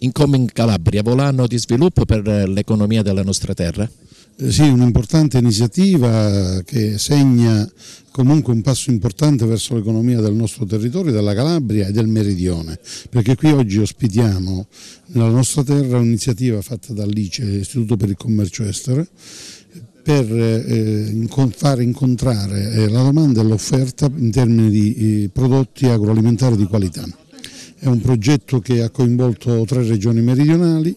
Income in Calabria, volano di sviluppo per eh, l'economia della nostra terra? Eh, sì, un'importante iniziativa che segna comunque un passo importante verso l'economia del nostro territorio, della Calabria e del Meridione, perché qui oggi ospitiamo nella nostra terra un'iniziativa fatta dall'ICE, l'Istituto per il Commercio Estero, per eh, far incontrare la domanda e l'offerta in termini di prodotti agroalimentari di qualità. È un progetto che ha coinvolto tre regioni meridionali,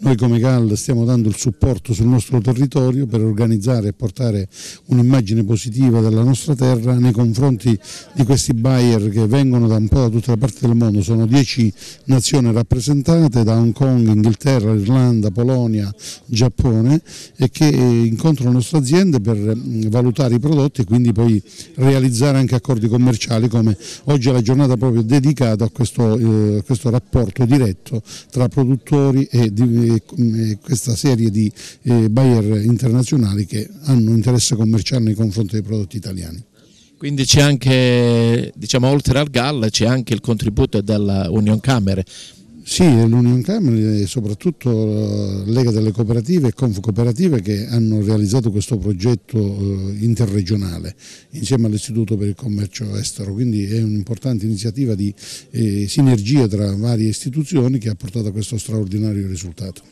noi come GAL stiamo dando il supporto sul nostro territorio per organizzare e portare un'immagine positiva della nostra terra nei confronti di questi buyer che vengono da un po' da tutta la parte del mondo, sono dieci nazioni rappresentate da Hong Kong, Inghilterra, Irlanda, Polonia, Giappone e che incontrano le nostre aziende per valutare i prodotti e quindi poi realizzare anche accordi commerciali come oggi è la giornata proprio dedicata a questo eh, eh, questo, rapporto diretto tra produttori e, di, e questa serie di eh, buyer internazionali che hanno interesse commerciale nei confronti dei prodotti italiani. Quindi c'è anche, diciamo, oltre al GAL c'è anche il contributo della Union Camere, sì, l'Unione Camere e soprattutto eh, Lega delle Cooperative e Conf Cooperative che hanno realizzato questo progetto eh, interregionale insieme all'Istituto per il Commercio Estero, quindi è un'importante iniziativa di eh, sinergia tra varie istituzioni che ha portato a questo straordinario risultato.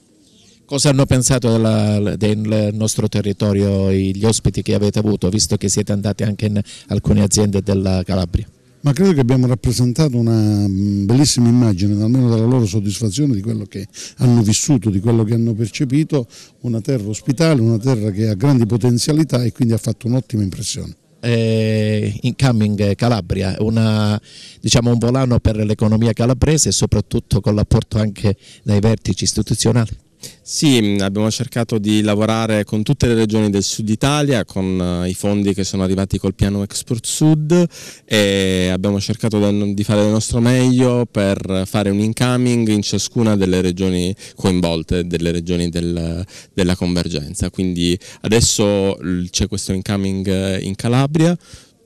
Cosa hanno pensato della, del nostro territorio gli ospiti che avete avuto, visto che siete andati anche in alcune aziende della Calabria? ma credo che abbiamo rappresentato una mm, bellissima immagine, almeno dalla loro soddisfazione di quello che hanno vissuto, di quello che hanno percepito, una terra ospitale, una terra che ha grandi potenzialità e quindi ha fatto un'ottima impressione. Eh, Incoming eh, Calabria, una, diciamo un volano per l'economia calabrese e soprattutto con l'apporto anche dai vertici istituzionali. Sì, mm, abbiamo cercato di lavorare con tutte le regioni del sud Italia, con eh, i fondi che sono arrivati col piano Export Sud e abbiamo cercato di fare il nostro meglio per fare un incoming in ciascuna delle regioni coinvolte, delle regioni del, della convergenza. Quindi adesso c'è questo incoming eh, in Calabria,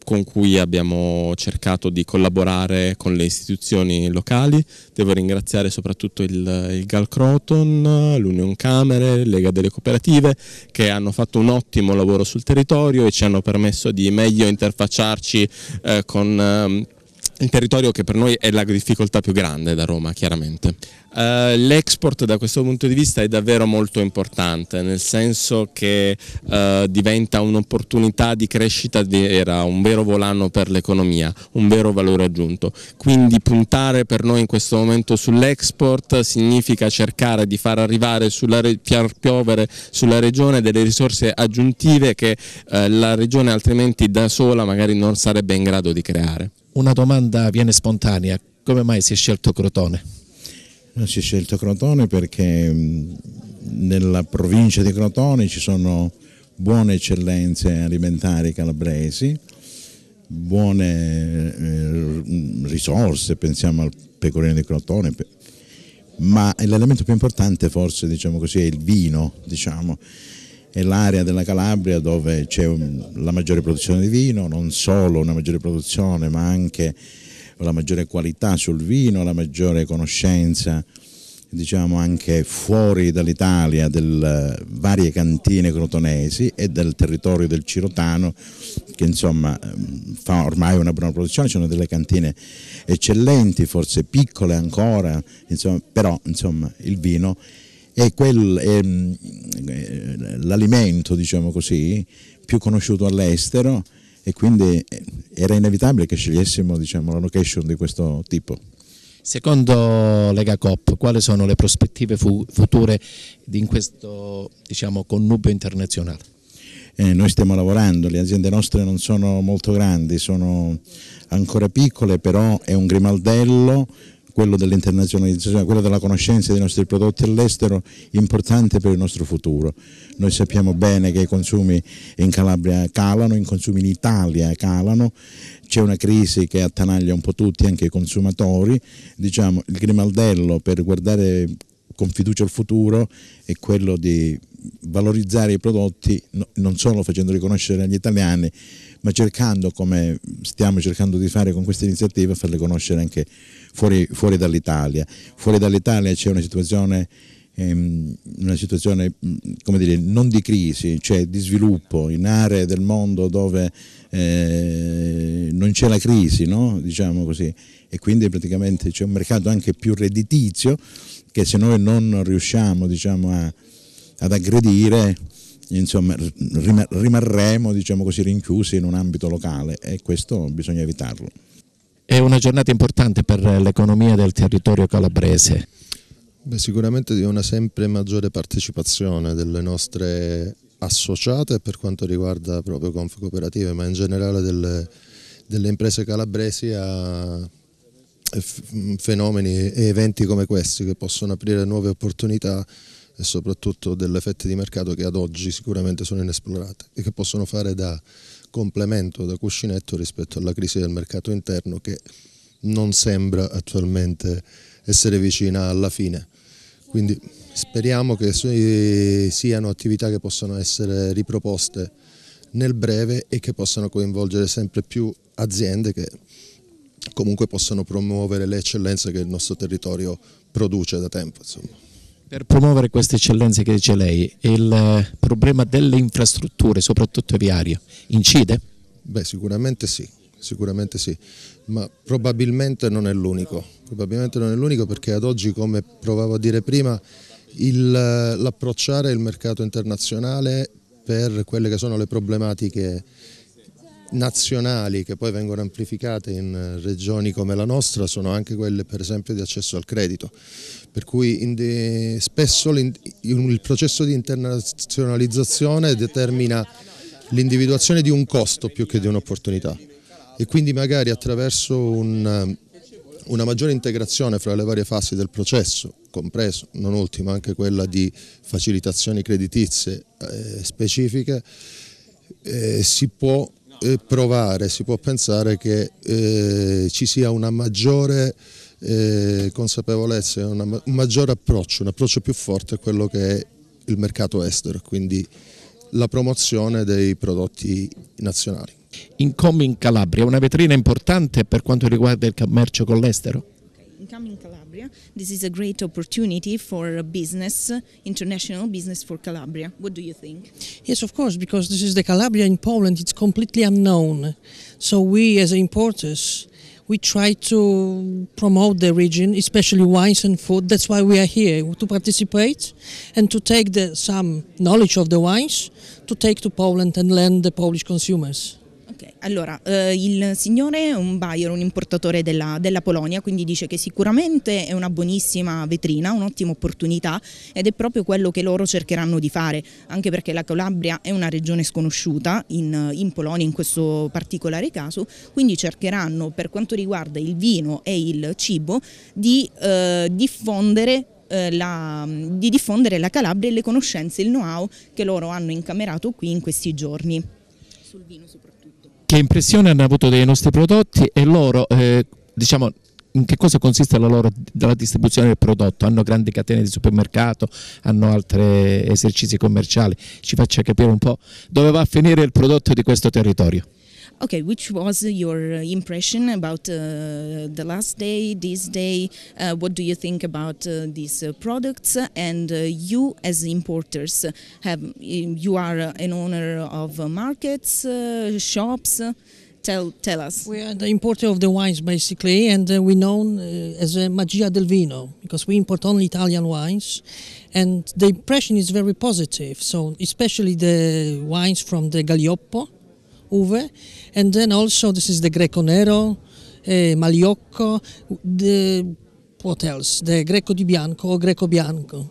con cui abbiamo cercato di collaborare con le istituzioni locali. Devo ringraziare soprattutto il, il Gal Croton, l'Union Camere, Lega delle Cooperative che hanno fatto un ottimo lavoro sul territorio e ci hanno permesso di meglio interfacciarci eh, con... Eh, il territorio che per noi è la difficoltà più grande da Roma, chiaramente. Uh, l'export da questo punto di vista è davvero molto importante, nel senso che uh, diventa un'opportunità di crescita vera, un vero volano per l'economia, un vero valore aggiunto. Quindi puntare per noi in questo momento sull'export significa cercare di far arrivare, sulla far piovere sulla regione delle risorse aggiuntive che uh, la regione altrimenti da sola magari non sarebbe in grado di creare. Una domanda viene spontanea, come mai si è scelto Crotone? No, eh, si è scelto Crotone perché mm, nella provincia di Crotone ci sono buone eccellenze alimentari calabresi, buone eh, risorse, pensiamo al pecorino di Crotone, ma l'elemento più importante forse diciamo così, è il vino, diciamo è l'area della Calabria dove c'è la maggiore produzione di vino, non solo una maggiore produzione ma anche la maggiore qualità sul vino, la maggiore conoscenza diciamo anche fuori dall'Italia delle eh, varie cantine crotonesi e del territorio del Cirotano che insomma ehm, fa ormai una buona produzione, ci sono delle cantine eccellenti, forse piccole ancora, insomma, però insomma il vino è, quel, è mm, eh, l'alimento, diciamo così, più conosciuto all'estero e quindi eh, era inevitabile che scegliessimo diciamo, la location di questo tipo. Secondo Lega Cop, quali sono le prospettive future in questo diciamo, connubio internazionale? Eh, noi stiamo lavorando, le aziende nostre non sono molto grandi, sono ancora piccole, però è un grimaldello quello dell'internazionalizzazione, quello della conoscenza dei nostri prodotti all'estero, importante per il nostro futuro. Noi sappiamo bene che i consumi in Calabria calano, i consumi in Italia calano, c'è una crisi che attanaglia un po' tutti, anche i consumatori. Diciamo, il grimaldello per guardare con fiducia al futuro è quello di valorizzare i prodotti non solo facendoli conoscere agli italiani, ma cercando, come stiamo cercando di fare con questa iniziativa, farle conoscere anche fuori, fuori dall'Italia. Fuori dall'Italia c'è una situazione ehm, una situazione dire, non di crisi, cioè di sviluppo in aree del mondo dove eh, non c'è la crisi, no? diciamo così, e quindi praticamente c'è un mercato anche più redditizio che se noi non riusciamo diciamo, a ad aggredire, insomma rimarremo diciamo così, rinchiusi in un ambito locale e questo bisogna evitarlo. È una giornata importante per l'economia del territorio calabrese. Beh, sicuramente di una sempre maggiore partecipazione delle nostre associate per quanto riguarda proprio Cooperative, ma in generale delle, delle imprese calabresi a fenomeni e eventi come questi che possono aprire nuove opportunità e soprattutto delle fette di mercato che ad oggi sicuramente sono inesplorate e che possono fare da complemento, da cuscinetto rispetto alla crisi del mercato interno che non sembra attualmente essere vicina alla fine. Quindi speriamo che siano attività che possano essere riproposte nel breve e che possano coinvolgere sempre più aziende che comunque possano promuovere le eccellenze che il nostro territorio produce da tempo. Insomma. Per promuovere queste eccellenze che dice lei, il eh, problema delle infrastrutture, soprattutto viarie, incide? Beh, sicuramente sì, sicuramente sì, ma probabilmente non è l'unico, probabilmente non è l'unico perché ad oggi, come provavo a dire prima, l'approcciare il mercato internazionale per quelle che sono le problematiche nazionali che poi vengono amplificate in eh, regioni come la nostra sono anche quelle per esempio di accesso al credito, per cui de... spesso il processo di internazionalizzazione determina l'individuazione di un costo più che di un'opportunità e quindi magari attraverso un, una maggiore integrazione fra le varie fasi del processo, compreso non ultimo anche quella di facilitazioni creditizie eh, specifiche, eh, si può provare, si può pensare che eh, ci sia una maggiore eh, consapevolezza, una, un maggiore approccio, un approccio più forte a quello che è il mercato estero, quindi la promozione dei prodotti nazionali. Incombi in Calabria, una vetrina importante per quanto riguarda il commercio con l'estero? Coming in Calabria. This is a great opportunity for business, international business for Calabria. What do you think? Yes, of course, because this is the Calabria in Poland. It's completely unknown. So we, as importers, we try to promote the region, especially wines and food. That's why we are here to participate and to take the, some knowledge of the wines to take to Poland and lend the Polish consumers. Ok, allora eh, il signore è un buyer, un importatore della, della, Polonia, quindi dice che sicuramente è una buonissima vetrina, un'ottima opportunità ed è proprio quello che loro cercheranno di fare, anche perché la Calabria è una regione sconosciuta in, in Polonia in questo particolare caso, quindi cercheranno per quanto riguarda il vino e il cibo di eh, diffondere eh, la, di diffondere la Calabria e le conoscenze, il know-how che loro hanno incamerato qui in questi giorni. Sul vino soprattutto che impressione hanno avuto dei nostri prodotti e loro, eh, diciamo, in che cosa consiste la loro la distribuzione del prodotto? Hanno grandi catene di supermercato, hanno altri esercizi commerciali, ci faccia capire un po' dove va a finire il prodotto di questo territorio. Okay, which was your uh, impression about uh, the last day, this day? Uh, what do you think about these products? And you, as importers, have you are an owner of markets, shops. Tell, tell us. We are the importer of the wines basically, and uh, we're known uh, as uh, Magia del Vino because we import only Italian wines, and the impression is very positive. So especially the wines from the Gallippo, Uve, and then also this is the Greco Nero, uh, Maliocco, the what else? The Greco di Bianco or Greco Bianco.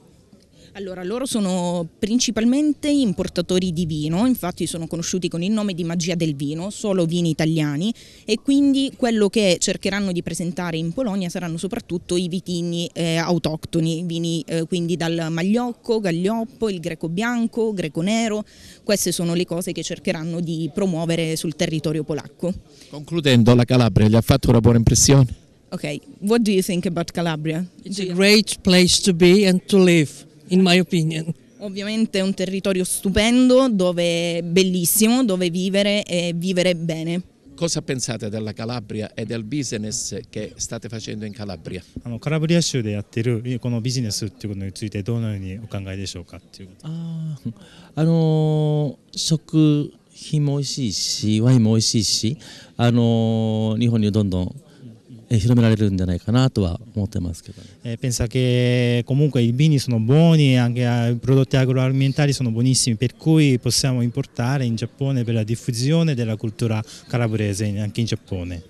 Allora, loro sono principalmente importatori di vino, infatti sono conosciuti con il nome di Magia del Vino, solo vini italiani e quindi quello che cercheranno di presentare in Polonia saranno soprattutto i vitigni eh, autoctoni, vini eh, quindi dal Magliocco, Gaglioppo, il Greco Bianco, Greco Nero, queste sono le cose che cercheranno di promuovere sul territorio polacco. Concludendo, la Calabria gli ha fatto una buona impressione? Ok, what do you think about Calabria? It's a great place to be and to live in my opinion. Ovviamente è un territorio stupendo, dove bellissimo, dove vivere e vivere bene. Cosa pensate della Calabria e del business che state facendo in Calabria? あのカラブリア州でやってるこのビジネスっていうことについてどのようにお考えでしょうかっていうこと。ああの食品も美味しいしワインも美味しいしあの日本にどんどん広められるんじゃないかなとは思ってますけど、eh, pensa che comunque i vini sono buoni, anche i prodotti agroalimentari sono buonissimi, per cui possiamo importare in Giappone per la diffusione della cultura calabrese anche in Giappone.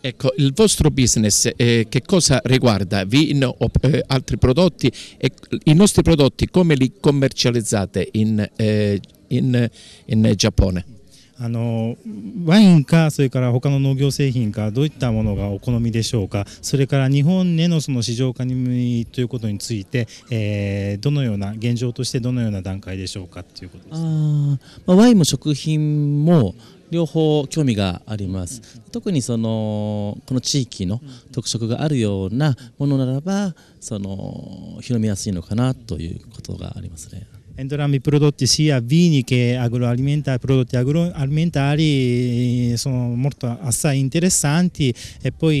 Ecco, il vostro business eh, che cosa riguarda? Vino o eh, altri prodotti? E I nostri prodotti come li commercializzate in, eh, in, in Giappone? あのワインかそれから他の農業製品かどういったものがお好みでしょうかそれから日本へのその市場化にということについて、えー、どのような現状としてどのような段階でしょうかということですあ、まあ、ワインも食品も両方興味があります、特にそのこの地域の特色があるようなものならばその広めやすいのかなということがありますね。Entrambi i prodotti, sia vini che agroalimentari, prodotti agroalimentari, eh, sono molto assai interessanti e poi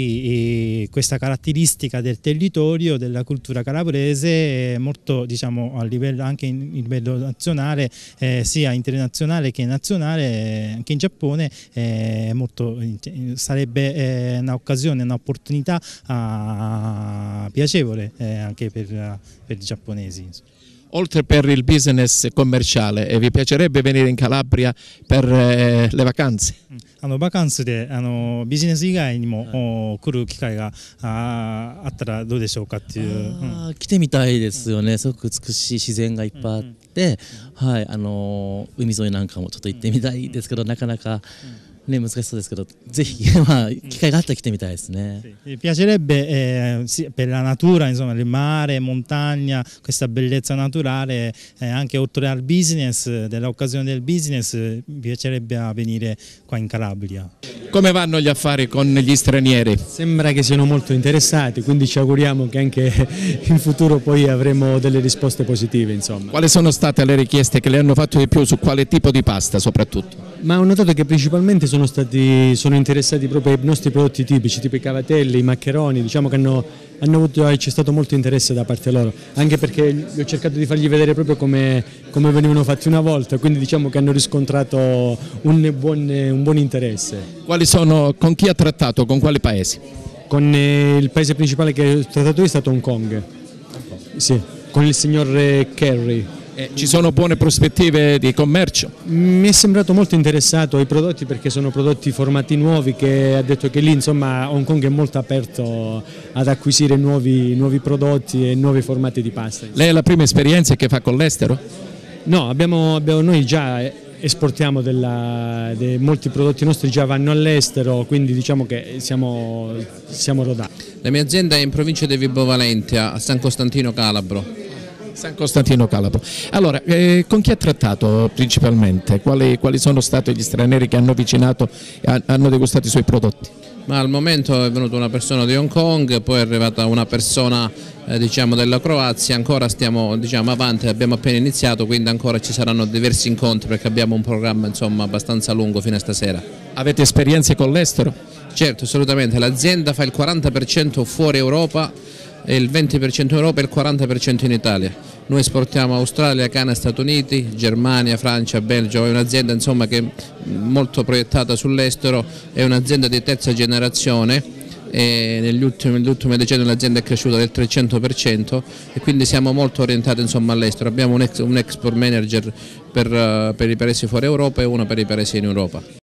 eh, questa caratteristica del territorio, della cultura calabrese, molto diciamo, a livello, anche in, livello nazionale, eh, sia internazionale che nazionale, anche eh, in Giappone, eh, molto, sarebbe un'occasione, un'opportunità ah, piacevole anche per, per i giapponesi. oltre per il business commerciale e vi piacerebbe venire in Calabria per eh, le vacanze? あのバカンスであのビジネス以外にも、はい、来る機会がああったらどうでしょうかっていう、うん、来てみたいですよね、すごく美しい自然がいっぱいあって、はい、あの海沿いなんかもちょっと行ってみたいですけど、うん、なかなか。うんね、難しそうですけど、ぜひ、まあ、機会があったら来てみたいですね。Sì. Piacerebbe eh, sì, per la natura, insomma, il mare, montagna, questa bellezza naturale, eh, anche oltre al business, dell'occasione del business, piacerebbe venire qua in Calabria. Come vanno gli affari con gli stranieri? Sembra che siano molto interessati, quindi ci auguriamo che anche in futuro poi avremo delle risposte positive. Insomma. Quali sono state le richieste che le hanno fatto di più, su quale tipo di pasta soprattutto? Ma ho notato che principalmente sono, stati, sono interessati proprio ai nostri prodotti tipici, tipo i cavatelli, i maccheroni, diciamo che hanno, hanno avuto, c'è stato molto interesse da parte loro, anche perché ho cercato di fargli vedere proprio come, come venivano fatti una volta, quindi diciamo che hanno riscontrato un buon, un buon interesse. Sono, con chi ha trattato, con quali paesi? Con eh, il paese principale che ho trattato io è stato Hong Kong, sì, con il signor eh, Kerry. Eh, ci sono buone prospettive di commercio? Mi è sembrato molto interessato ai prodotti perché sono prodotti formati nuovi che ha detto che lì insomma Hong Kong è molto aperto ad acquisire nuovi, nuovi prodotti e nuovi formati di pasta. Lei ha la prima esperienza che fa con l'estero? No, abbiamo, abbiamo noi già esportiamo della, de, molti prodotti nostri già vanno all'estero, quindi diciamo che siamo, siamo rodati. La mia azienda è in provincia di Vibo Valentia, a San Costantino Calabro. San Costantino Calabro. Allora, eh, con chi ha trattato principalmente? Quali, quali, sono stati gli stranieri che hanno avvicinato e hanno degustato i suoi prodotti? Ma al momento è venuta una persona di Hong Kong, poi è arrivata una persona eh, diciamo, della Croazia, ancora stiamo diciamo, avanti, abbiamo appena iniziato, quindi ancora ci saranno diversi incontri perché abbiamo un programma insomma, abbastanza lungo fino a stasera. Avete esperienze con l'estero? Certo, assolutamente, l'azienda fa il 40% fuori Europa e il 20% in Europa e il 40% in Italia. Noi esportiamo Australia, Canada, Stati Uniti, Germania, Francia, Belgio, è un'azienda che è molto proiettata sull'estero, è un'azienda di terza generazione e nell'ultimo decennio l'azienda è cresciuta del 300% e quindi siamo molto orientati all'estero, abbiamo un, ex, un, export manager per, eh, per i paesi fuori Europa e uno per i paesi in Europa.